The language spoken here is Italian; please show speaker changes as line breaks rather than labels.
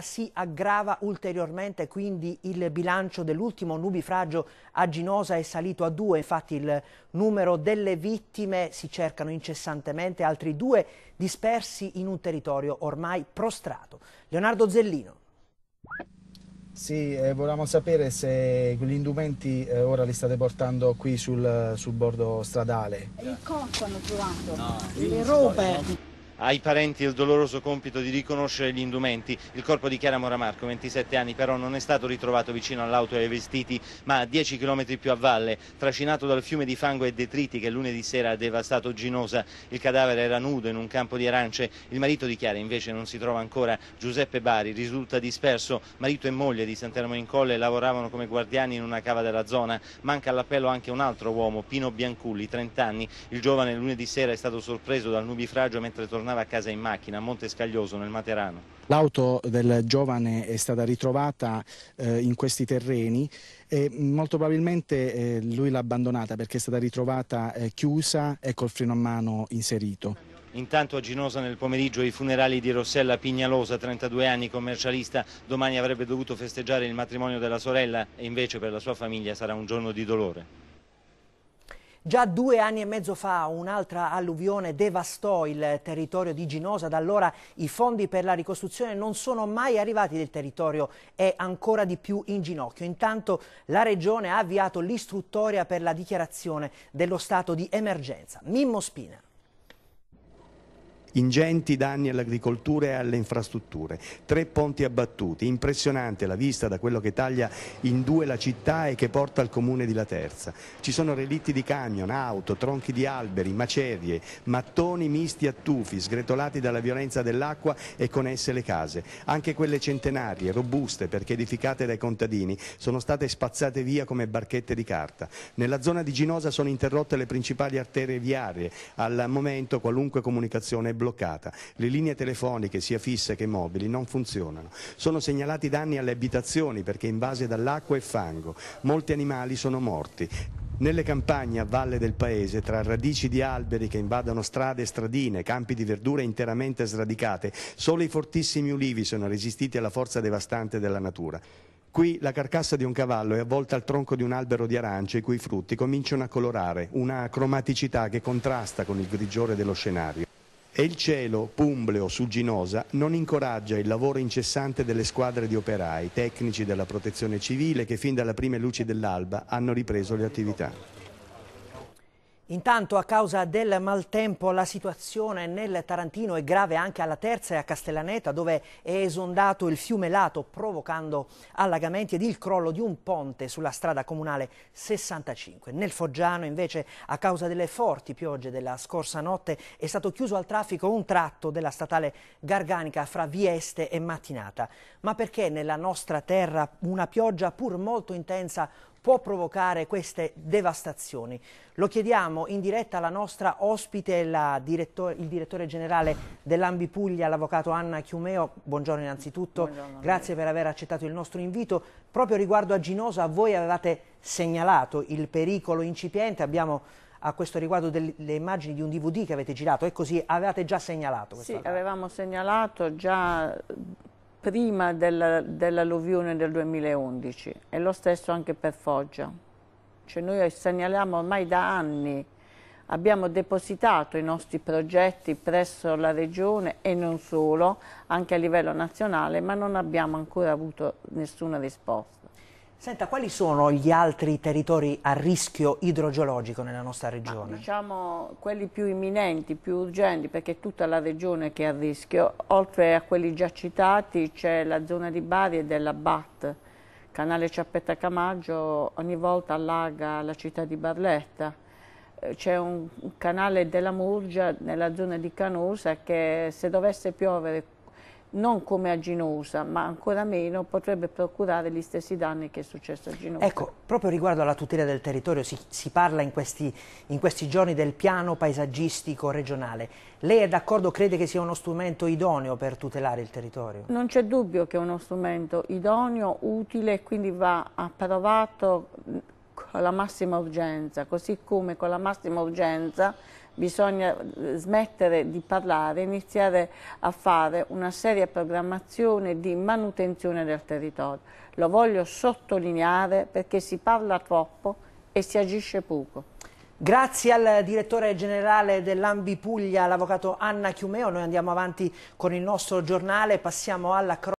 si aggrava ulteriormente, quindi il bilancio dell'ultimo nubifragio a Ginosa è salito a due, infatti il numero delle vittime si cercano incessantemente, altri due dispersi in un territorio ormai prostrato. Leonardo Zellino.
Sì, eh, volevamo sapere se gli indumenti eh, ora li state portando qui sul, sul bordo stradale.
Il corpo hanno trovato, no, le robe
ai parenti il doloroso compito di riconoscere gli indumenti. Il corpo di Chiara Moramarco, 27 anni, però non è stato ritrovato vicino all'auto e ai vestiti, ma a 10 km più a valle, trascinato dal fiume di fango e detriti che lunedì sera ha devastato Ginosa. Il cadavere era nudo in un campo di arance. Il marito di Chiara invece non si trova ancora. Giuseppe Bari risulta disperso. Marito e moglie di Santermo in Colle lavoravano come guardiani in una cava della zona. Manca all'appello anche un altro uomo, Pino Bianculli, 30 anni. Il giovane lunedì sera è stato sorpreso dal nubifragio mentre tornava tornava a casa in macchina a Monte Scaglioso nel Materano.
L'auto del giovane è stata ritrovata eh, in questi terreni e molto probabilmente eh, lui l'ha abbandonata perché è stata ritrovata eh, chiusa e col freno a mano inserito.
Intanto a Ginosa nel pomeriggio i funerali di Rossella Pignalosa, 32 anni, commercialista, domani avrebbe dovuto festeggiare il matrimonio della sorella e invece per la sua famiglia sarà un giorno di dolore.
Già due anni e mezzo fa un'altra alluvione devastò il territorio di Ginosa, da allora i fondi per la ricostruzione non sono mai arrivati del territorio, è ancora di più in ginocchio. Intanto la Regione ha avviato l'istruttoria per la dichiarazione dello stato di emergenza. Mimmo Spina
ingenti danni all'agricoltura e alle infrastrutture, tre ponti abbattuti, impressionante la vista da quello che taglia in due la città e che porta al comune di La Terza. Ci sono relitti di camion, auto, tronchi di alberi, macerie, mattoni misti a tufi, sgretolati dalla violenza dell'acqua e con esse le case. Anche quelle centenarie, robuste perché edificate dai contadini, sono state spazzate via come barchette di carta. Nella zona di Ginosa sono interrotte le principali arterie viarie, al momento qualunque comunicazione è bloccata bloccata, le linee telefoniche sia fisse che mobili non funzionano, sono segnalati danni alle abitazioni perché invase dall'acqua e fango, molti animali sono morti. Nelle campagne a valle del paese, tra radici di alberi che invadono strade e stradine, campi di verdura interamente sradicate, solo i fortissimi ulivi sono resistiti alla forza devastante della natura. Qui la carcassa di un cavallo è avvolta al tronco di un albero di arancio i cui frutti cominciano a colorare, una cromaticità che contrasta con il grigiore dello scenario e il cielo, pumbleo, sugginosa, non incoraggia il lavoro incessante delle squadre di operai, tecnici della protezione civile che fin dalle prime luci dell'alba hanno ripreso le attività.
Intanto a causa del maltempo la situazione nel Tarantino è grave anche alla Terza e a Castellaneta dove è esondato il fiume Lato provocando allagamenti ed il crollo di un ponte sulla strada comunale 65. Nel Foggiano invece a causa delle forti piogge della scorsa notte è stato chiuso al traffico un tratto della statale Garganica fra Vieste e Mattinata. Ma perché nella nostra terra una pioggia pur molto intensa può provocare queste devastazioni. Lo chiediamo in diretta alla nostra ospite, la direttor il direttore generale dell'Ambi Puglia, l'avvocato Anna Chiumeo. Buongiorno innanzitutto, Buongiorno grazie per aver accettato il nostro invito. Proprio riguardo a Ginosa, voi avevate segnalato il pericolo incipiente, abbiamo a questo riguardo delle immagini di un DVD che avete girato,
è così, avevate già segnalato questo? Sì, volta. avevamo segnalato già prima dell'alluvione dell del 2011 e lo stesso anche per Foggia. Cioè noi segnaliamo ormai da anni, abbiamo depositato i nostri progetti presso la Regione e non solo, anche a livello nazionale, ma non abbiamo ancora avuto nessuna risposta.
Senta, quali sono gli altri territori a rischio idrogeologico nella nostra regione? Ma,
diciamo quelli più imminenti, più urgenti, perché è tutta la regione che è a rischio. Oltre a quelli già citati c'è la zona di Bari e della BAT, canale Ciappetta Camaggio, ogni volta allaga la città di Barletta. Eh, c'è un, un canale della Murgia nella zona di Canusa che se dovesse piovere non come a Ginosa, ma ancora meno potrebbe procurare gli stessi danni che è successo a Ginosa. Ecco,
proprio riguardo alla tutela del territorio si, si parla in questi, in questi giorni del piano paesaggistico regionale. Lei è d'accordo, crede che sia uno strumento idoneo per tutelare il territorio?
Non c'è dubbio che è uno strumento idoneo, utile, e quindi va approvato con la massima urgenza, così come con la massima urgenza bisogna eh, smettere di parlare, iniziare a fare una seria programmazione di manutenzione del territorio. Lo voglio sottolineare perché si parla troppo e si agisce poco. Grazie al direttore generale dell'Ambi Puglia,
l'avvocato Anna Chiumeo. Noi andiamo avanti con il nostro giornale, passiamo alla cronaca.